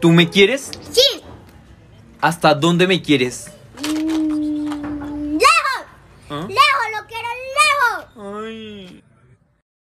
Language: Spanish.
¿Tú me quieres? Sí. ¿Hasta dónde me quieres? Mm, lejos. ¿Ah? Lejos, lo quiero